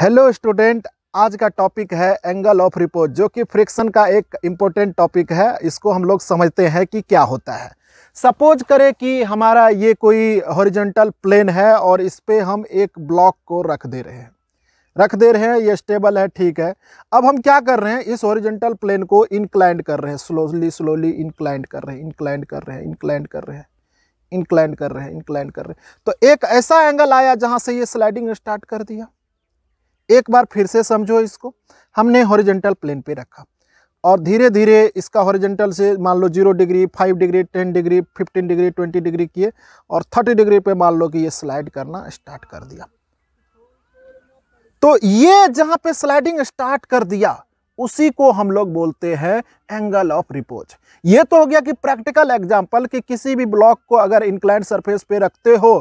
hello student आज का topic है एंगल ऑफ रिपोज जो कि फ्रिक्शन का एक इम्पोर्टेंट टॉपिक है इसको हम लोग समझते हैं कि क्या होता है सपोज करें कि हमारा ये कोई हॉरिजेंटल प्लेन है और इस पर हम एक ब्लॉक को रख दे रहे हैं रख दे रहे हैं ये स्टेबल है ठीक है अब हम क्या कर रहे हैं इस हॉरिजेंटल प्लेन को इनक्लाइंड कर रहे हैं स्लोली स्लोली इनक्लाइंड कर रहे हैं इनक्लाइंड कर रहे हैं इनक्लाइंड कर रहे हैं इंक्लाइंड कर रहे हैं इनक्लाइंड कर रहे हैं तो एक ऐसा एंगल आया जहाँ से ये स्लाइडिंग स्टार्ट कर दिया एक बार फिर से समझो इसको हमने हॉरिजेंटल प्लेन पे रखा और धीरे धीरे इसका हॉरिजेंटल से मान लो zero degree five degree ten degree fifteen degree twenty degree किए और थर्टी डिग्री पे मान लो कि ये स्लाइड करना स्टार्ट कर दिया तो ये जहां पे स्लाइडिंग स्टार्ट कर दिया उसी को हम लोग बोलते हैं एंगल ऑफ रिपोज ये तो हो गया कि प्रैक्टिकल एग्जाम्पल कि किसी भी ब्लॉक को अगर इंक्लाइंट सरफेस पे रखते हो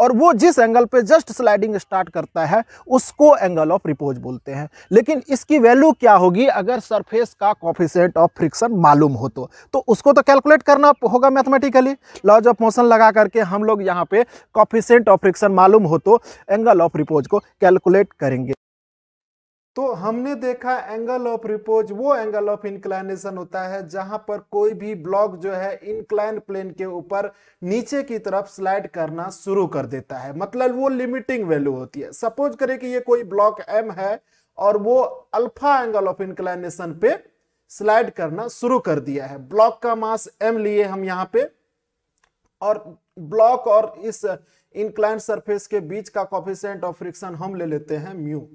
और वो जिस एंगल पे जस्ट स्लाइडिंग स्टार्ट करता है उसको एंगल ऑफ रिपोज बोलते हैं लेकिन इसकी वैल्यू क्या होगी अगर सरफेस का कॉफिशेंट ऑफ फ्रिक्शन मालूम हो तो तो उसको तो कैलकुलेट करना होगा मैथमेटिकली लॉज ऑफ मोशन लगा करके हम लोग यहाँ पे कॉफिशेंट ऑफ फ्रिक्शन मालूम हो तो एंगल ऑफ रिपोज को कैलकुलेट करेंगे तो हमने देखा एंगल ऑफ रिपोज वो एंगल ऑफ इंक्लाइनेशन होता है जहां पर कोई भी ब्लॉक जो है इंक्लाइन प्लेन के ऊपर नीचे की तरफ स्लाइड करना शुरू कर देता है मतलब वो लिमिटिंग वैल्यू होती है सपोज करें कि ये कोई ब्लॉक एम है और वो अल्फा एंगल ऑफ इंक्लाइनेशन पे स्लाइड करना शुरू कर दिया है ब्लॉक का मास एम लिए हम यहाँ पे और ब्लॉक और इस इंक्लाइन सरफेस के बीच का कॉफिशेंट ऑफ फ्रिक्शन हम ले लेते हैं म्यू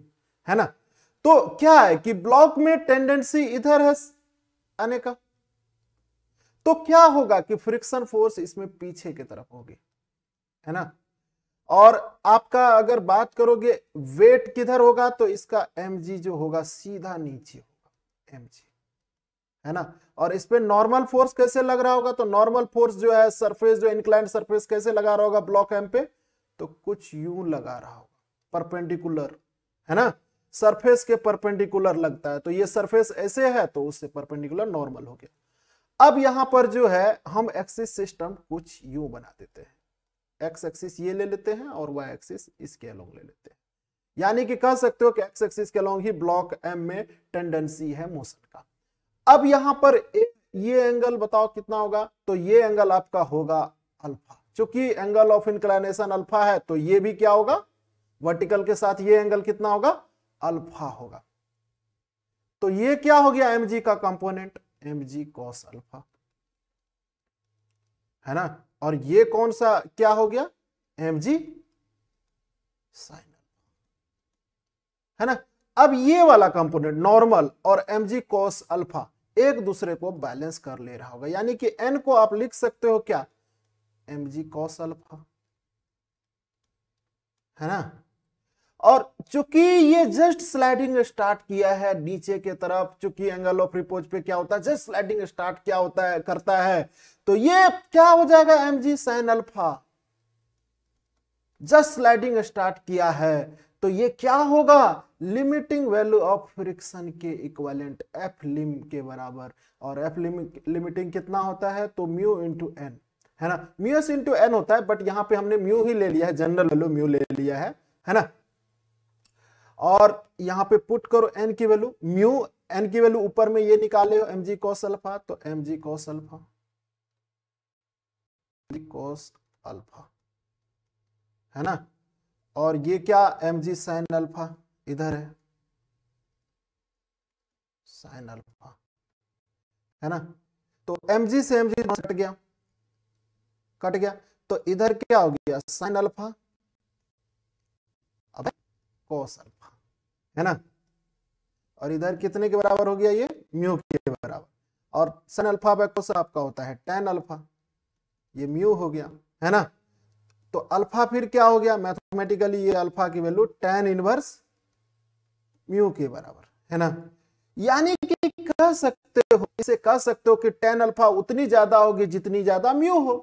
है ना तो क्या है कि ब्लॉक में टेंडेंसी इधर है आने का तो क्या होगा कि फ्रिक्शन फोर्स इसमें पीछे की तरफ होगी है ना और आपका अगर बात करोगे वेट किधर होगा तो इसका एम जो होगा सीधा नीचे होगा एम है ना और इस पर नॉर्मल फोर्स कैसे लग रहा होगा तो नॉर्मल फोर्स जो है सरफेस जो इनक्लाइन सरफेस कैसे लगा रहा होगा ब्लॉक एम पे तो कुछ यू लगा रहा होगा परपेंडिकुलर है ना सरफेस के परपेंडिकुलर लगता है तो ये सरफेस ऐसे है तो उससे परपेंडिकुलर नॉर्मल हो गया अब यहां पर जो है हम एक्सिस सिस्टम कुछ यू बना देते हैं एक्स एक्सिस ये ले लेते हैं और वाई एक्सिस इसके अलोंग ले लेते हैं यानी कि कह सकते हो कि एक्स एक्सिस के अलोंग ही ब्लॉक एम में टेंडेंसी है मोशन का अब यहां पर ए, ये एंगल बताओ कितना होगा तो ये एंगल आपका होगा अल्फा चूंकि एंगल ऑफ इंक्लाइनेशन अल्फा है तो ये भी क्या होगा वर्टिकल के साथ ये एंगल कितना होगा अल्फा होगा तो ये क्या हो गया एम जी का component M G cos alpha है ना और ये कौन सा क्या हो गया एम जी साइन है ना अब ये वाला कंपोनेंट नॉर्मल और एम जी कॉस अल्फा एक दूसरे को बैलेंस कर ले रहा होगा यानी कि एन को आप लिख सकते हो क्या एम जी कॉस अल्फा है ना और चूंकि ये जस्ट स्लाइडिंग स्टार्ट किया है नीचे के तरफ चूंकि एंगल ऑफ रिपोज पे क्या होता है जस्ट स्लाइडिंग स्टार्ट क्या होता है करता है तो ये क्या हो जाएगा M G sine alpha just sliding start किया है तो ये क्या होगा लिमिटिंग वैल्यू ऑफ फ्रिक्शन के इक्वलेंट एफ लिम के बराबर और एफ लिम लिमिटिंग कितना होता है तो म्यू इंटू एन है ना म्यूस इंटू एन होता है बट यहां पे हमने म्यू ही ले लिया है जनरल वैल्यू म्यू ले लिया है है ना और यहाँ पे पुट करो एन की वैल्यू म्यू एन की वैल्यू ऊपर में ये निकाले हो एम जी कॉस अल्फा तो M G cos alpha cos alpha है ना और ये क्या एम जी साइन अल्फा इधर है साइन अल्फा है ना तो एम जी से एम जी कट गया कट गया तो इधर क्या हो गया साइन अल्फा कॉस अल्फा है ना और इधर कितने के बराबर हो गया ये म्यू के बराबर और सन अल्फा बाय कोस आपका होता है टेन अल्फा ये म्यू हो गया है ना तो अल्फा फिर क्या हो गया मैथमेटिकली ये अल्फा की वैल्यू टेन इनवर्स म्यू के बराबर है ना यानी कि कह सकते हो इसे कह सकते हो कि टेन अल्फा उतनी ज्यादा होगी जितनी ज्यादा म्यू हो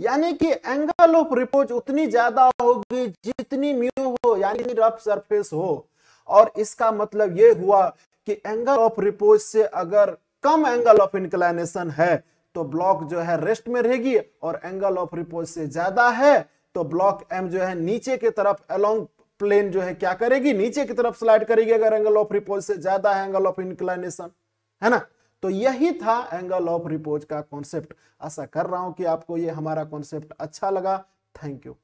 यानी कि एंगल ऑफ रिपोज उतनी ज्यादा होगी जितनी म्यू हो यानी रफ सरफेस हो और इसका मतलब ये हुआ कि एंगल ऑफ रिपोज से अगर कम एंगल ऑफ इंक्लाइनेशन है तो ब्लॉक जो है रेस्ट में रहेगी और एंगल ऑफ रिपोज से ज्यादा है तो ब्लॉक एम जो है नीचे की तरफ अलोंग प्लेन जो है क्या करेगी नीचे की तरफ स्लाइड करेगी अगर एंगल ऑफ रिपोज से ज्यादा है एंगल ऑफ इंक्लाइनेशन है ना तो यही था एंगल ऑफ रिपोज का कॉन्सेप्ट आशा कर रहा हूं कि आपको ये हमारा कॉन्सेप्ट अच्छा लगा थैंक यू